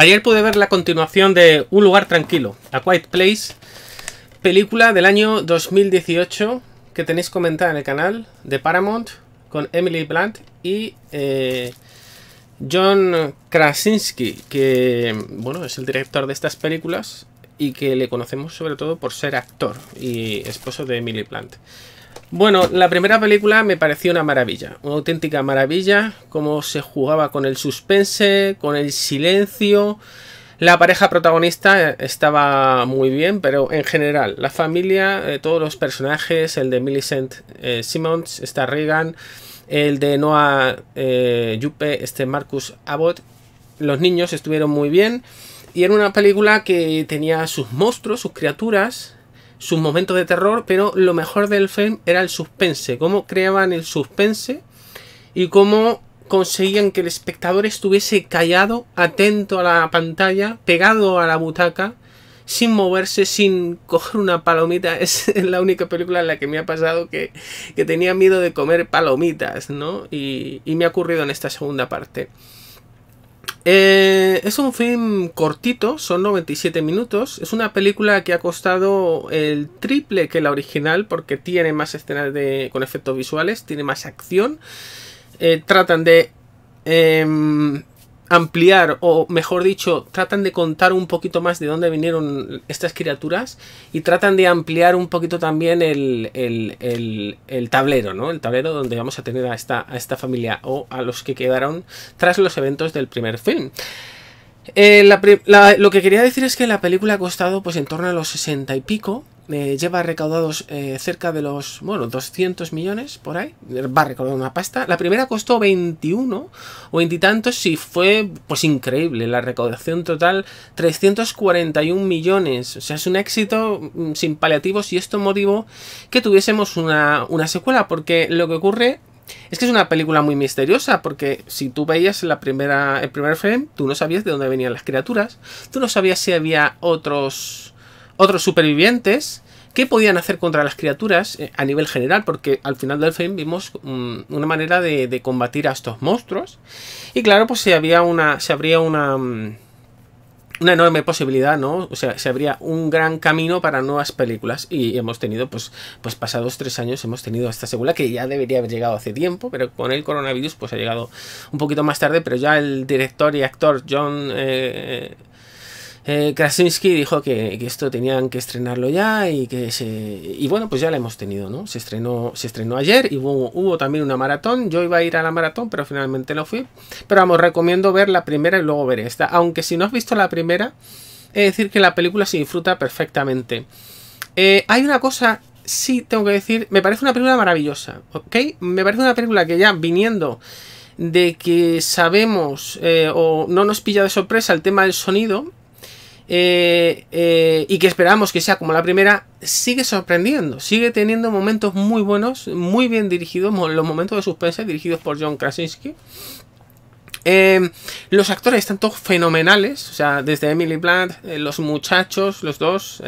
Ayer pude ver la continuación de Un lugar tranquilo, A Quiet Place, película del año 2018 que tenéis comentada en el canal de Paramount con Emily Blunt y eh, John Krasinski, que bueno, es el director de estas películas y que le conocemos sobre todo por ser actor y esposo de Emily Plant. Bueno, la primera película me pareció una maravilla, una auténtica maravilla, cómo se jugaba con el suspense, con el silencio. La pareja protagonista estaba muy bien, pero en general, la familia, eh, todos los personajes, el de Millicent eh, Simmons, está Reagan, el de Noah eh, este Marcus Abbott, los niños estuvieron muy bien. Y era una película que tenía sus monstruos, sus criaturas, sus momentos de terror, pero lo mejor del film era el suspense, cómo creaban el suspense y cómo conseguían que el espectador estuviese callado, atento a la pantalla, pegado a la butaca, sin moverse, sin coger una palomita. Es la única película en la que me ha pasado que, que tenía miedo de comer palomitas, ¿no? Y, y me ha ocurrido en esta segunda parte. Eh, es un film cortito, son 97 minutos. Es una película que ha costado el triple que la original porque tiene más escenas de, con efectos visuales, tiene más acción. Eh, tratan de em, ampliar o mejor dicho tratan de contar un poquito más de dónde vinieron estas criaturas y tratan de ampliar un poquito también el, el, el, tablero no el tablero donde vamos a tener a esta, a esta familia o a los que quedaron tras los eventos del primer film eh, lo que quería decir es que la película ha costado pues en torno a los 60 y pico eh, lleva recaudados eh, cerca de los, bueno, 200 millones por ahí, va a recaudar una pasta. La primera costó 21 o 20 y, tantos y fue pues increíble, la recaudación total 341 millones, o sea, es un éxito mm, sin paliativos y esto motivó que tuviésemos una, secuela, porque lo que ocurre es que es una película muy misteriosa, porque si tú veías la primera, el primer frame, tú no sabías de dónde venían las criaturas, tú no sabías si había otros, otros supervivientes, ¿Qué podían hacer contra las criaturas eh, a nivel general? Porque al final del film vimos mm, una manera de, combatir a estos monstruos. Y claro, pues se, había una, se abría una, mm, una enorme posibilidad, ¿no? O sea, se abría un gran camino para nuevas películas. Y hemos tenido, pues, pues pasados tres años, hemos tenido esta segunda que ya debería haber llegado hace tiempo, pero con el coronavirus, pues ha llegado un poquito más tarde. Pero ya el director y actor John. Eh, eh, Krasinski dijo que, esto tenían que estrenarlo ya y que se... Y bueno, pues ya la hemos tenido, ¿no? Se estrenó, se estrenó ayer y hubo, también una maratón. Yo iba a ir a la maratón, pero finalmente no fui. Pero vamos, recomiendo ver la primera y luego ver esta. Aunque si no has visto la primera, es decir que la película se disfruta perfectamente. Eh, hay una cosa, sí tengo que decir, me parece una película maravillosa, ¿ok? Me parece una película que ya viniendo de que sabemos eh, o no nos pilla de sorpresa el tema del sonido, eh, eh, y que esperamos que sea como la primera, sigue sorprendiendo, sigue teniendo momentos muy buenos, muy bien dirigidos, los momentos de suspense dirigidos por John Krasinski. Eh, los actores están todos fenomenales, o sea, desde Emily Blunt, los muchachos, los dos,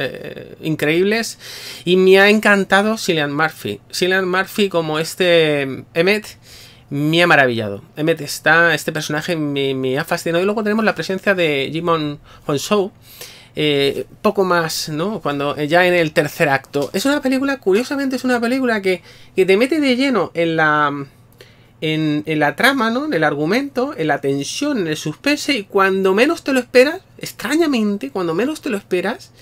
increíbles. Y me ha encantado Cillian Murphy. Cillian Murphy como este mm, Emmet, me ha maravillado. Está, este personaje me, ha fascinado. Y luego tenemos la presencia de Jimon Honsou. Eh, poco más, ¿no? Cuando eh, ya en el tercer acto. Es una película, curiosamente, es una película que, que te mete de lleno en la. En, en, la trama, ¿no? En el argumento, en la tensión, en el suspense. Y cuando menos te lo esperas, extrañamente, cuando menos te lo esperas,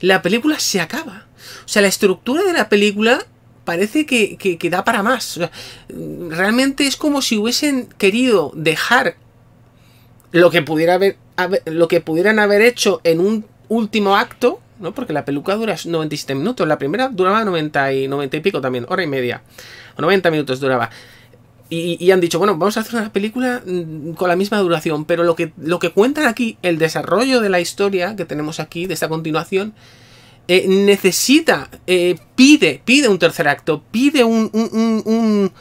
la película se acaba. O sea, la estructura de la película parece que, que, da para más. realmente es como si hubiesen querido dejar lo que, pudiera haber, lo que pudieran haber hecho en un último acto, Porque la peluca dura 97 minutos, la primera duraba 90 y, y pico también, hora y media, o 90 minutos duraba. Y, han dicho, bueno, vamos a hacer una película mm, con la misma duración, pero lo que, lo que cuentan aquí, el desarrollo de la historia que tenemos aquí, de esta continuación, eh, necesita, eh, pide, pide un tercer acto, pide un... un,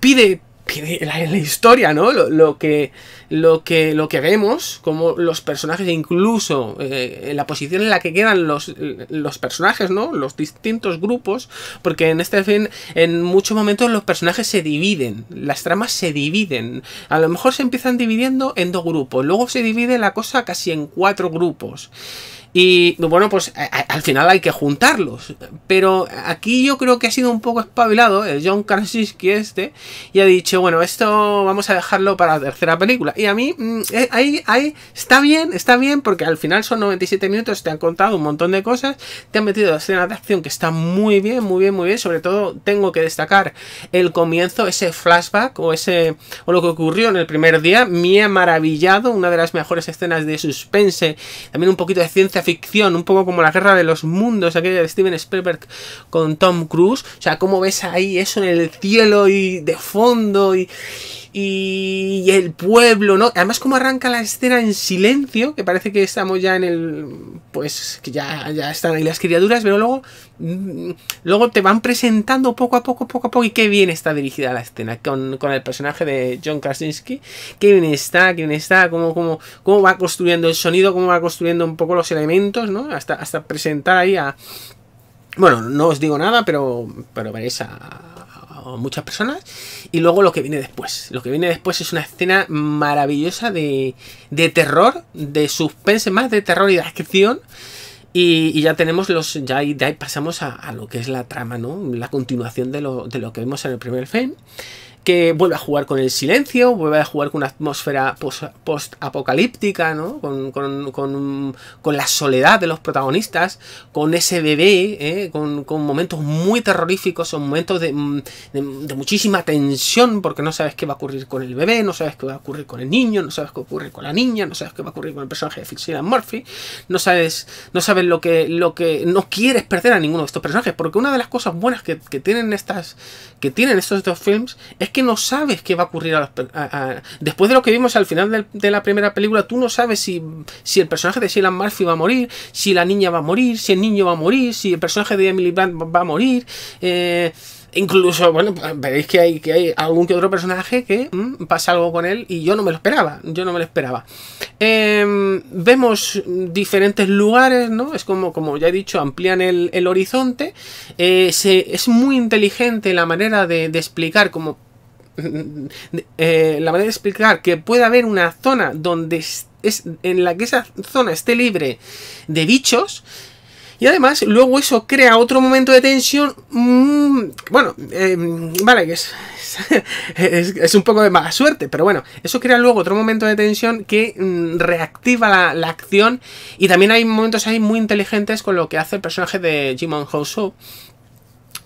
pide, pide la, historia, ¿no? Lo, que, lo, que, lo que vemos, como los personajes, e incluso eh, la posición en la que quedan los, los personajes, ¿no? Los distintos grupos, porque en este fin, en muchos momentos los personajes se dividen, las tramas se dividen. A lo mejor se empiezan dividiendo en dos grupos, luego se divide la cosa casi en cuatro grupos. Y bueno, pues al final hay que juntarlos. Pero aquí yo creo que ha sido un poco espabilado el John Krasinski este y ha dicho, bueno, esto vamos a dejarlo para la tercera película. Y a mí, mm, eh, ahí, ahí está bien, está bien, porque al final son 97 minutos, te han contado un montón de cosas, te han metido escenas de acción que están muy bien, muy bien, muy bien. Sobre todo tengo que destacar el comienzo, ese flashback o, ese, o lo que ocurrió en el primer día. Me ha maravillado, una de las mejores escenas de suspense, también un poquito de ciencia ficción, un poco como la guerra de los mundos, aquella de Steven Spielberg con Tom Cruise. O sea, cómo ves ahí eso en el cielo y de fondo y, el pueblo, ¿no? Además, cómo arranca la escena en silencio, que parece que estamos ya en el. Pues que ya, ya están ahí las criaturas, pero luego luego te van presentando poco a poco, poco a poco, y qué bien está dirigida la escena con, el personaje de John Krasinski, qué bien está, qué está, cómo, cómo, cómo va construyendo el sonido, cómo va construyendo un poco los elementos, ¿no? Hasta, hasta presentar ahí a... Bueno, no os digo nada, pero, pero veréis a, muchas personas. Y luego lo que viene después. Lo que viene después es una escena maravillosa de, de terror, de suspense, más de terror y de acción. Y, ya tenemos los. Ya, ahí pasamos a, lo que es la trama, ¿no? La continuación de lo, de lo que vemos en el primer film que vuelve a jugar con el silencio, vuelve a jugar con una atmósfera post-apocalíptica, ¿no? Con, con, la soledad de los protagonistas, con ese bebé, ¿eh? con, momentos muy terroríficos, son momentos mm, de, muchísima tensión, porque no sabes qué va a ocurrir con el bebé, no sabes qué va a ocurrir con el niño, no sabes qué va a ocurrir con la niña, no sabes qué va a ocurrir con el personaje de Fitzgerald Murphy, no sabes, no sabes lo que, lo que, no quieres perder a ninguno de estos personajes, porque una de las cosas buenas que, tienen estas, que tienen estos dos films es que no sabes qué va a ocurrir después de lo que vimos al final de, la primera película. Tú no sabes si, el personaje de Sheila Murphy va a morir, si la niña va a morir, si el niño va a morir, si el personaje de Emily Blunt va a morir. Eh, incluso, bueno, veréis que hay, que hay algún que otro personaje que mm, pasa algo con él y yo no me lo esperaba, yo no me lo esperaba. Em, vemos diferentes lugares, ¿no? Es como, como ya he dicho, amplían el, horizonte. Eh, es muy inteligente la manera de, de explicar cómo Eh, la manera de explicar que puede haber una zona donde es, en la que esa zona esté libre de bichos y además luego eso crea otro momento de tensión mm, bueno eh, vale que es, un poco de mala suerte pero bueno eso crea luego otro momento de tensión que mm, reactiva la, acción y también hay momentos ahí muy inteligentes con lo que hace el personaje de Jimon Hoso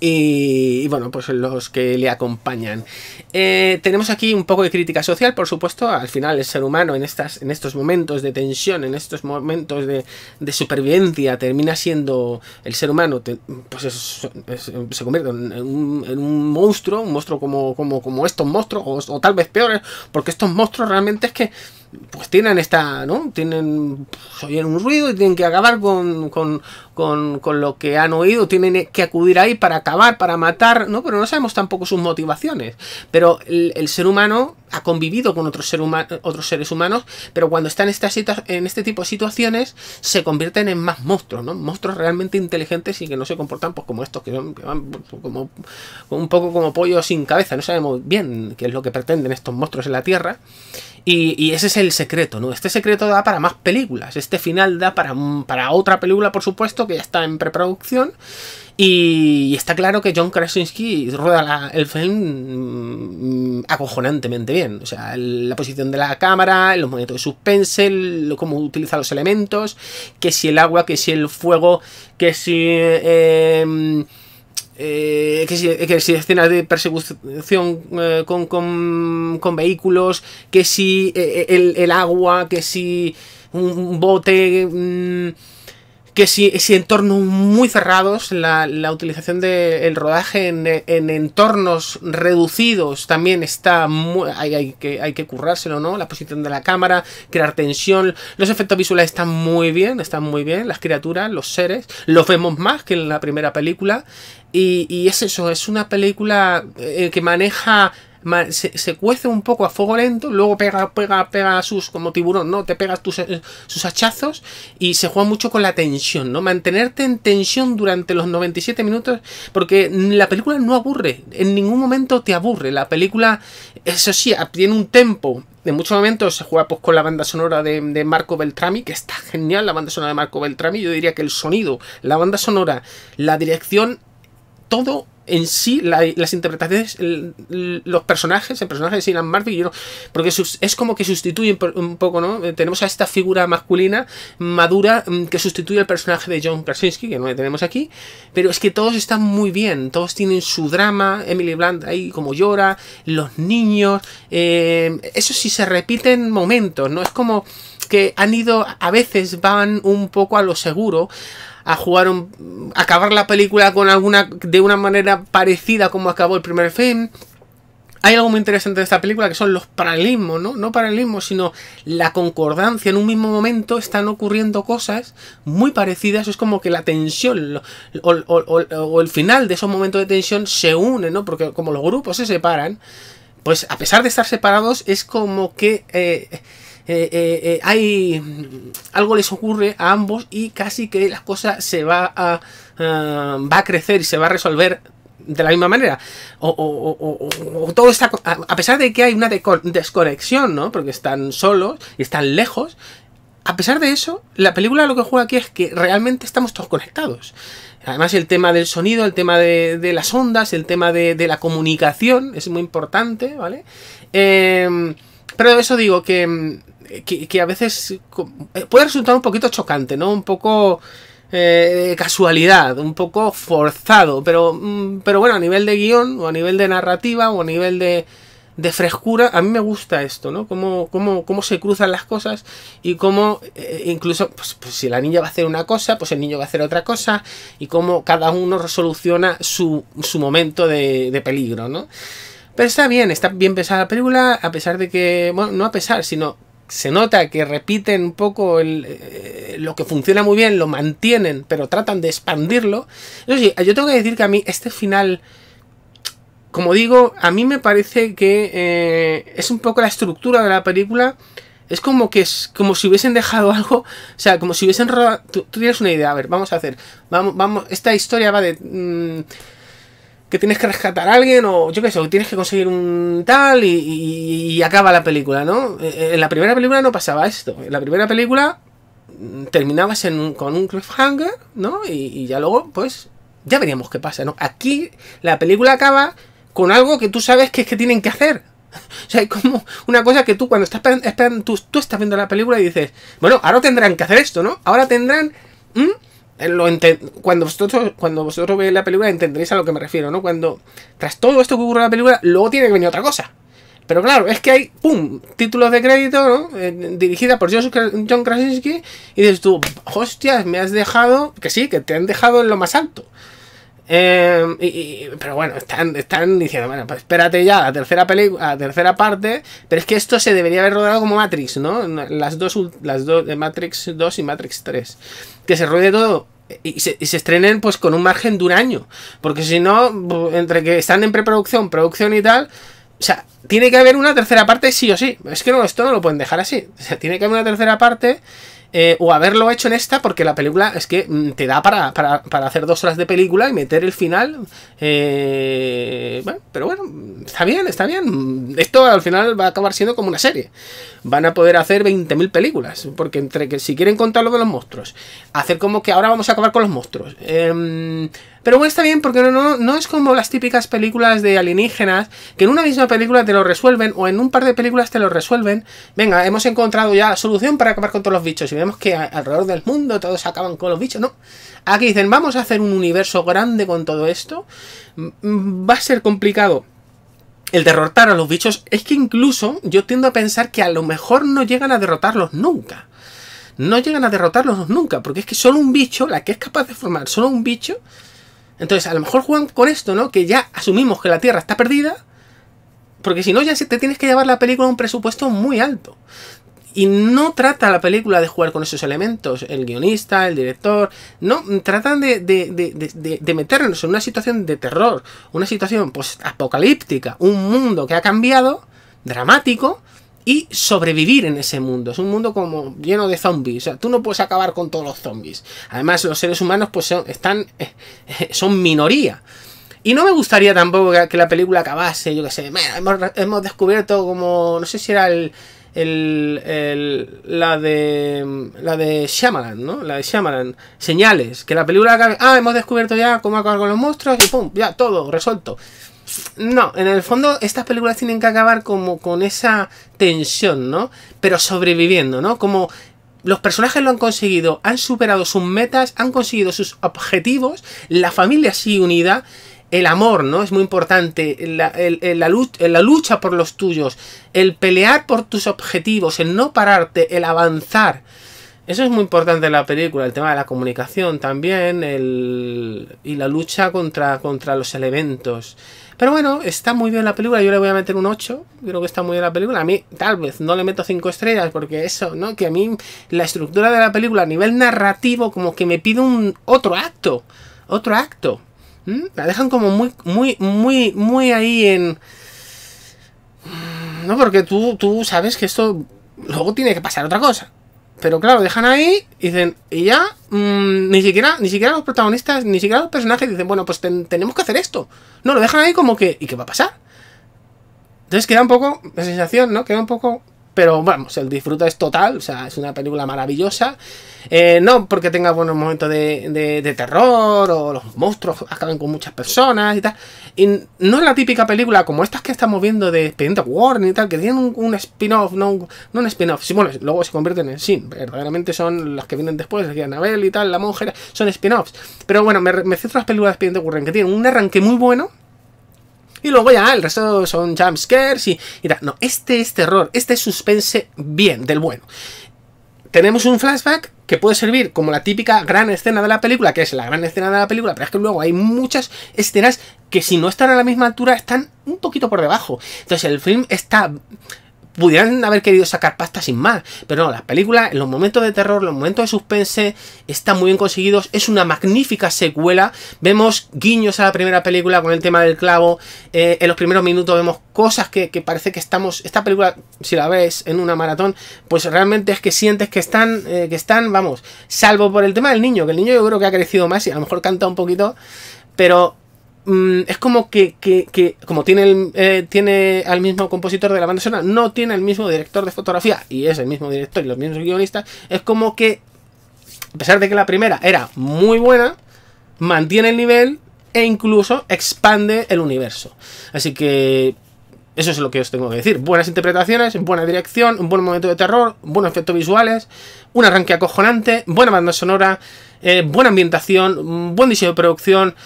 y, bueno, pues los que le acompañan. Eh, tenemos aquí un poco de crítica social, por supuesto, al final el ser humano en, estas, en estos momentos de tensión, en estos momentos de, supervivencia, termina siendo el ser humano, pues se convierte en un, monstruo, un monstruo como, como, como estos monstruos, o tal vez peores, porque estos monstruos realmente es que pues tienen esta, ¿no? Tienen, pues, oyen un ruido y tienen que acabar con, con, lo que han oído, tienen que acudir ahí para acabar, para matar, ¿no? Pero no sabemos tampoco sus motivaciones. Pero el, ser humano ha convivido con otros, ser otros seres humanos, pero cuando están en, esta en este tipo de situaciones se convierten en más monstruos, ¿no? Monstruos realmente inteligentes y que no se comportan pues, como estos, que van, pues, como, un poco como pollos sin cabeza, no sabemos bien qué es lo que pretenden estos monstruos en la Tierra y, ese es el secreto, ¿no? Este secreto da para más películas. Este final da para, mm, para otra película, por supuesto, que ya está en preproducción. Y, está claro que John Krasinski rueda el film mm, acojonantemente bien. O sea, la posición de la cámara, los momentos de suspense, cómo utiliza los elementos, que si el agua, que si el fuego, que si... Eh, eh, que, si, que, escenas de persecución eh, con, vehículos, que si eh, eh, el, agua, que si un, bote... Mm, que si, entornos muy cerrados, la, utilización del rodaje en, entornos reducidos también está hay, que, hay que currárselo, ¿no? La posición de la cámara, crear tensión, los efectos visuales están muy bien, están muy bien, las criaturas, los seres, los vemos más que en la primera película y, y es eso, es una película eh, que maneja se, cuece un poco a fuego lento, luego pega, pega, pega sus, como tiburón, ¿no? Te pegas tus, eh, sus hachazos y se juega mucho con la tensión, ¿no? Mantenerte en tensión durante los 97 minutos, porque la película no aburre, en ningún momento te aburre. La película, eso sí, tiene un tempo de muchos momentos se juega pues, con la banda sonora de, de, Marco Beltrami, que está genial la banda sonora de Marco Beltrami. Yo diría que el sonido, la banda sonora, la dirección, todo en sí las interpretaciones, los personajes, el personaje de Sinan Murphy, porque es como que sustituyen un poco, ¿no? Eh, tenemos a esta figura masculina madura mm, que sustituye al personaje de John Krasinski, que no tenemos aquí, pero es que todos están muy bien, todos tienen su drama, Emily Blunt ahí como llora, los niños, eh, eso sí se repiten momentos, ¿no? Es como que han ido, a veces van un poco a lo seguro, a jugar un, acabar la película con alguna de una manera parecida como acabó el primer film. Hay algo muy interesante de esta película que son los paralelismos, ¿no? No paralelismos, sino la concordancia. En un mismo momento están ocurriendo cosas muy parecidas. Es como que la tensión o, el final de esos momentos de tensión se une, ¿no? Porque como los grupos se separan, pues a pesar de estar separados, es como que eh, eh, eh, eh, hay mm, algo les ocurre a ambos y casi que la cosa se va a ah, va a crecer y se va a resolver de la misma manera o, todo está a, pesar de que hay una desconexión no porque están solos y están lejos a pesar de eso, la película lo que juega aquí es que realmente estamos todos conectados. Además, el tema del sonido, el tema de, las ondas, el tema de, la comunicación es muy importante, ¿vale? pero eso digo que mm, que, a veces eh, puede resultar un poquito chocante, ¿no? Un poco eh, casualidad, un poco forzado, pero, mm, pero bueno, a nivel de guión o a nivel de narrativa o a nivel de, frescura, a mí me gusta esto, ¿no? Cómo, cómo, se cruzan las cosas y cómo eh, incluso, pues, pues, si la niña va a hacer una cosa, pues el niño va a hacer otra cosa y cómo cada uno resoluciona su, momento de, de peligro, ¿no? Pero está bien, está bien pesada la película, a pesar de que, bueno, no a pesar, sino se nota que repiten un poco eh, lo que funciona muy bien, lo mantienen, pero tratan de expandirlo. yo tengo que decir que a mí este final, como digo, a mí me parece que eh, es un poco la estructura de la película. Es como que es como si hubiesen dejado algo, o sea, como si hubiesen rodado. Tú, tienes una idea, a ver, vamos a hacer. Vamos, vamos, esta historia va de. Mm, que tienes que rescatar a alguien o yo qué sé, o tienes que conseguir un tal y, acaba la película, ¿no? Eh, eh, en la primera película no pasaba esto. En la primera película mm, terminabas en con un cliffhanger, ¿no? Y, ya luego, pues, ya veríamos qué pasa, ¿no? Aquí la película acaba con algo que tú sabes que es que tienen que hacer. O sea, hay como una cosa que tú cuando estás tú, estás viendo la película y dices, bueno, ahora tendrán que hacer esto, ¿no? Ahora tendrán... Mm, eh, lo cuando, vosotros, cuando vosotros veis la película entenderéis a lo que me refiero, ¿no? Cuando tras todo esto que ocurre en la película, luego tiene que venir otra cosa. Pero claro, es que hay, ¡pum!, títulos de crédito, ¿no? Eh, dirigida por John Krasinski y dices tú, hostias, me has dejado, que sí, que te han dejado en lo más alto. Em, y, pero bueno, están, están diciendo, bueno, pues espérate ya la tercera película, tercera parte, pero es que esto se debería haber rodado como Matrix, ¿no? Las dos, las dos, eh, Matrix 2 y Matrix 3. Que se ruede todo y se, estrenen pues con un margen de un año. Porque si no, entre que están en preproducción, producción y tal, o sea, tiene que haber una tercera parte sí o sí. Es que no, esto no lo pueden dejar así. O sea, tiene que haber una tercera parte eh, o haberlo hecho en esta, porque la película es que mm, te da para, para, para hacer dos horas de película y meter el final. Eh, pero bueno, está bien, está bien. Esto al final va a acabar siendo como una serie. Van a poder hacer 20.000 películas, porque entre que si quieren contar lo de los monstruos, hacer como que ahora vamos a acabar con los monstruos. Em, pero bueno, está bien porque no, no, no es como las típicas películas de alienígenas, que en una misma película te lo resuelven o en un par de películas te lo resuelven. Venga, hemos encontrado ya la solución para acabar con todos los bichos y vemos que alrededor del mundo todos acaban con los bichos. No, aquí dicen, vamos a hacer un universo grande con todo esto. Mm, va a ser complicado el derrotar a los bichos es que incluso yo tiendo a pensar que a lo mejor no llegan a derrotarlos nunca. No llegan a derrotarlos nunca, porque es que solo un bicho, la que es capaz de formar solo un bicho, entonces, a lo mejor juegan con esto, ¿no? Que ya asumimos que la Tierra está perdida, porque si no, ya te tienes que llevar la película a un presupuesto muy alto. Y no trata la película de jugar con esos elementos. El guionista, el director. No, tratan de, meternos en una situación de terror. Una situación pues apocalíptica. Un mundo que ha cambiado. Dramático y sobrevivir en ese mundo. Es un mundo como lleno de zombies. O sea, tú no puedes acabar con todos los zombies. Además, los seres humanos pues son, están, eh, son minoría. Y no me gustaría tampoco que la película acabase, yo qué sé. Hemos, hemos, descubierto como, no sé si era el, el, la de la de Shyamalan, ¿no? La de Shyamalan. Señales, que la película acabe, ah, hemos descubierto ya cómo acabar con los monstruos y pum, ya todo resuelto. No, en el fondo estas películas tienen que acabar como con esa tensión, ¿no? Pero sobreviviendo, ¿no? Como los personajes lo han conseguido, han superado sus metas, han conseguido sus objetivos, la familia sigue unida, el amor, ¿no? Es muy importante, la, la, lucha, por los tuyos, el pelear por tus objetivos, el no pararte, el avanzar. Eso es muy importante en la película, el tema de la comunicación también, y la lucha contra, contra los elementos. Pero bueno, está muy bien la película, yo le voy a meter un 8, creo que está muy bien la película. A mí tal vez no le meto 5 estrellas porque eso, ¿no? Que a mí la estructura de la película a nivel narrativo como que me pide un otro acto, otro acto. La dejan como muy muy muy muy ahí en no porque tú tú sabes que esto luego tiene que pasar otra cosa. Pero claro, dejan ahí y dicen, y ya, mm, ni siquiera ni siquiera los protagonistas, ni siquiera los personajes dicen, bueno, pues tenemos que hacer esto. No, lo dejan ahí como que, ¿y qué va a pasar? Entonces queda un poco, la sensación, ¿no? Queda un poco pero vamos, el disfrute es total, o sea, es una película maravillosa. Eh, no porque tenga buenos momentos de, terror o los monstruos acaban con muchas personas y tal. Y no es la típica película como estas que estamos viendo de Expediente Warren y tal, que tienen un, spin-off, no, un, spin-off, sí, bueno, luego se convierten en sí, verdaderamente son las que vienen después, de Anabel y tal, La Monja, son spin-offs. Pero bueno, me, me las películas de Expediente Warren que tienen un arranque muy bueno y luego ya el resto son jumpscares y, y tal. No, este es terror, este es suspense bien, del bueno. Tenemos un flashback que puede servir como la típica gran escena de la película, que es la gran escena de la película, pero es que luego hay muchas escenas que si no están a la misma altura están un poquito por debajo. Entonces el film está pudieran haber querido sacar pasta sin más. Pero no, las películas, los momentos de terror, los momentos de suspense, están muy bien conseguidos. Es una magnífica secuela. Vemos guiños a la primera película con el tema del clavo. Eh, en los primeros minutos vemos cosas que, parece que estamos. Esta película, si la ves en una maratón, pues realmente es que sientes que están, eh, que están, vamos, salvo por el tema del niño, que el niño yo creo que ha crecido más y a lo mejor canta un poquito. Pero Mm, es como que, como tiene, eh, tiene al mismo compositor de la banda sonora, no tiene el mismo director de fotografía y es el mismo director y los mismos guionistas, es como que, a pesar de que la primera era muy buena, mantiene el nivel e incluso expande el universo. Así que eso es lo que os tengo que decir. Buenas interpretaciones, buena dirección, un buen momento de terror, buenos efectos visuales, un arranque acojonante, buena banda sonora, eh, buena ambientación, buen diseño de producción.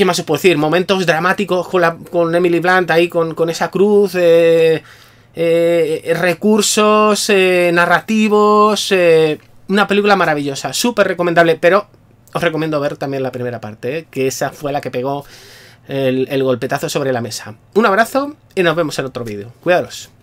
¿Qué más se puede decir? Momentos dramáticos con, Emily Blunt ahí, con, esa cruz. Eh, eh, recursos eh, narrativos. una película maravillosa, súper recomendable, pero os recomiendo ver también la primera parte, que esa fue la que pegó el, el golpetazo sobre la mesa. Un abrazo y nos vemos en otro vídeo. Cuidaros.